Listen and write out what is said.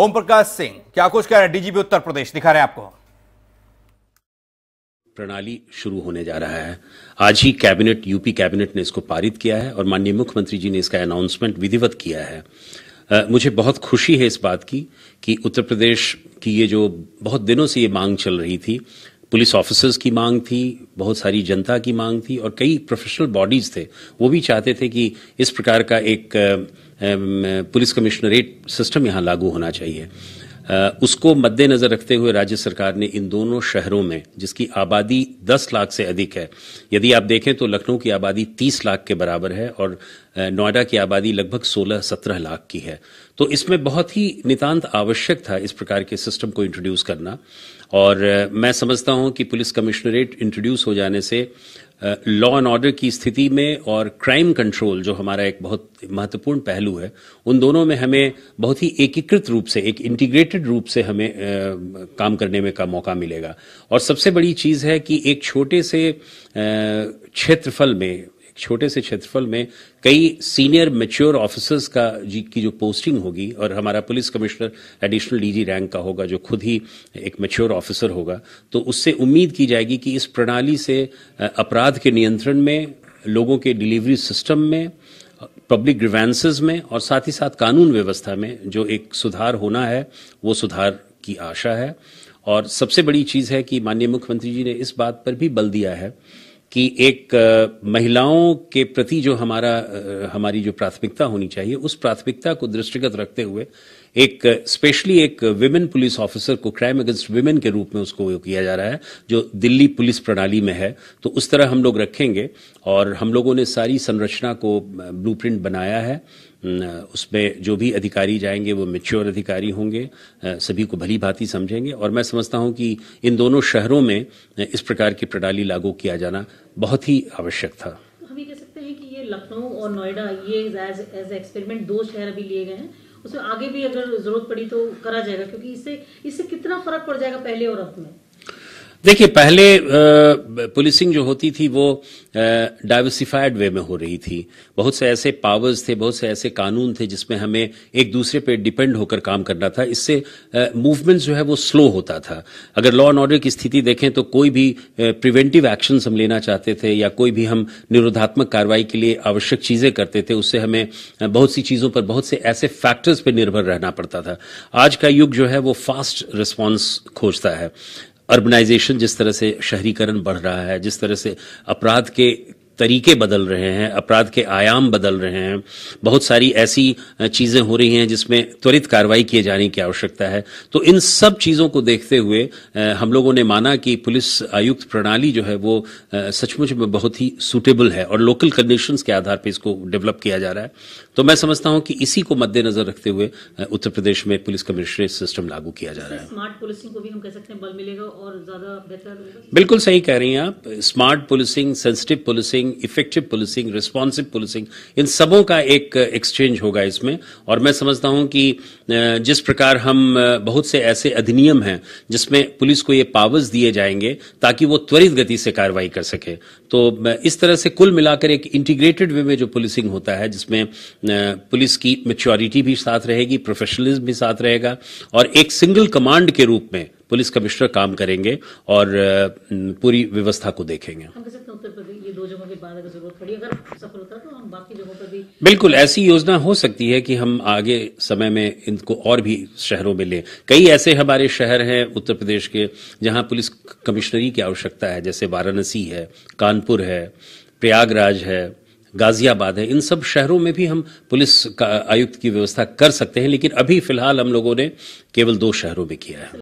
ओम प्रकाश सिंह क्या कुछ कह रहे हैं डीजीपी उत्तर प्रदेश दिखा रहे हैं आपको प्रणाली शुरू होने जा रहा है आज ही कैबिनेट यूपी कैबिनेट ने इसको पारित किया है और माननीय मुख्यमंत्री जी ने इसका अनाउंसमेंट विधिवत किया है Uh, मुझे बहुत खुशी है इस बात की कि उत्तर प्रदेश की ये जो बहुत दिनों से ये मांग चल रही थी पुलिस ऑफिसर्स की मांग थी बहुत सारी जनता की मांग थी और कई प्रोफेशनल बॉडीज थे वो भी चाहते थे कि इस प्रकार का एक पुलिस कमिश्नरेट सिस्टम यहाँ लागू होना चाहिए उसको मद्देनज़र रखते हुए राज्य सरकार ने इन दोनों शहरों में जिसकी आबादी 10 लाख से अधिक है यदि आप देखें तो लखनऊ की आबादी 30 लाख के बराबर है और नोएडा की आबादी लगभग 16-17 लाख की है तो इसमें बहुत ही नितांत आवश्यक था इस प्रकार के सिस्टम को इंट्रोड्यूस करना और मैं समझता हूं कि पुलिस कमिश्नरेट इंट्रोड्यूस हो जाने से लॉ एंड ऑर्डर की स्थिति में और क्राइम कंट्रोल जो हमारा एक बहुत महत्वपूर्ण पहलू है उन दोनों में हमें बहुत ही एकीकृत रूप से एक इंटीग्रेटेड रूप से हमें आ, काम करने में का मौका मिलेगा और सबसे बड़ी चीज़ है कि एक छोटे से क्षेत्रफल में छोटे से क्षेत्रफल में कई सीनियर मेच्योर ऑफिसर्स का जी की जो पोस्टिंग होगी और हमारा police commissioner additional DG rank का होगा जो खुद ही एक मेच्योर ऑफिसर होगा तो उससे उम्मीद की जाएगी कि इस प्रणाली से अपराध के नियंत्रण में लोगों के डिलीवरी सिस्टम में पब्लिक ग्रिवेंसेज में और साथ ही साथ कानून व्यवस्था में जो एक सुधार होना है वो सुधार की आशा है और सबसे बड़ी चीज़ है कि माननीय मुख्यमंत्री जी ने इस बात पर भी बल दिया है कि एक महिलाओं के प्रति जो हमारा हमारी जो प्राथमिकता होनी चाहिए उस प्राथमिकता को दृष्टिगत रखते हुए एक स्पेशली एक विमेन पुलिस ऑफिसर को क्राइम अगेंस्ट विमेन के रूप में उसको किया जा रहा है जो दिल्ली पुलिस प्रणाली में है तो उस तरह हम लोग रखेंगे और हम लोगों ने सारी संरचना को ब्लूप्रिंट बनाया है उसमें जो भी अधिकारी जाएंगे वो मेच्योर अधिकारी होंगे सभी को भली भांति समझेंगे और मैं समझता हूं कि इन दोनों शहरों में इस प्रकार की प्रणाली लागू किया जाना बहुत ही आवश्यक था हम ये कह सकते हैं कि ये लखनऊ और नोएडा ये एज एक्सपेरिमेंट दो शहर अभी लिए गए हैं उसमें आगे भी अगर जरूरत पड़ी तो करा जाएगा क्योंकि इससे इससे कितना फर्क पड़ जाएगा पहले और अब में देखिए पहले पुलिसिंग जो होती थी वो डाइवर्सिफाइड वे में हो रही थी बहुत से ऐसे पावर्स थे बहुत से ऐसे कानून थे जिसमें हमें एक दूसरे पे डिपेंड होकर काम करना था इससे मूवमेंट जो है वो स्लो होता था अगर लॉ एंड ऑर्डर की स्थिति देखें तो कोई भी प्रिवेंटिव एक्शन हम लेना चाहते थे या कोई भी हम निरोधात्मक कार्रवाई के लिए आवश्यक चीज़ें करते थे उससे हमें बहुत सी चीज़ों पर बहुत से ऐसे फैक्टर्स पर निर्भर रहना पड़ता था आज का युग जो है वो फास्ट रिस्पॉन्स खोजता है अर्बनाइजेशन जिस तरह से शहरीकरण बढ़ रहा है जिस तरह से अपराध के तरीके बदल रहे हैं अपराध के आयाम बदल रहे हैं बहुत सारी ऐसी चीज़ें हो रही हैं जिसमें त्वरित कार्रवाई किए जाने की आवश्यकता है तो इन सब चीज़ों को देखते हुए हम लोगों ने माना कि पुलिस आयुक्त प्रणाली जो है वो सचमुच में बहुत ही सूटेबल है और लोकल कंडीशंस के आधार पर इसको डेवलप किया जा रहा है तो मैं समझता हूं कि इसी को मद्देनजर रखते हुए उत्तर प्रदेश में पुलिस कमिश्नरेट सिस्टम लागू किया जा रहा है स्मार्ट पुलिसिंग को भी हम कह सकते हैं बल मिलेगा और ज्यादा बेहतर बिल्कुल सही कह रही हैं आप smart policing sensitive policing effective policing responsive policing इन सबों का एक एक्सचेंज होगा इसमें और मैं समझता हूं कि जिस प्रकार हम बहुत से ऐसे अधिनियम हैं जिसमें पुलिस को ये पावर्स दिए जाएंगे ताकि वो त्वरित गति से कार्रवाई कर सके तो इस तरह से कुल मिलाकर एक इंटीग्रेटेड वे में जो पुलिसिंग होता है जिसमें पुलिस की मेच्योरिटी भी साथ रहेगी प्रोफेशनलिज्म भी साथ रहेगा और एक सिंगल कमांड के रूप में पुलिस कमिश्नर काम करेंगे और पूरी व्यवस्था को देखेंगे तो बिल्कुल ऐसी योजना हो सकती है कि हम आगे समय में इनको और भी शहरों में लें कई ऐसे हमारे शहर हैं उत्तर प्रदेश के जहां पुलिस कमिश्नरी की आवश्यकता है जैसे वाराणसी है कानपुर है प्रयागराज है गाजियाबाद है इन सब शहरों में भी हम पुलिस का आयुक्त की व्यवस्था कर सकते हैं लेकिन अभी फिलहाल हम लोगों ने केवल दो शहरों में किया है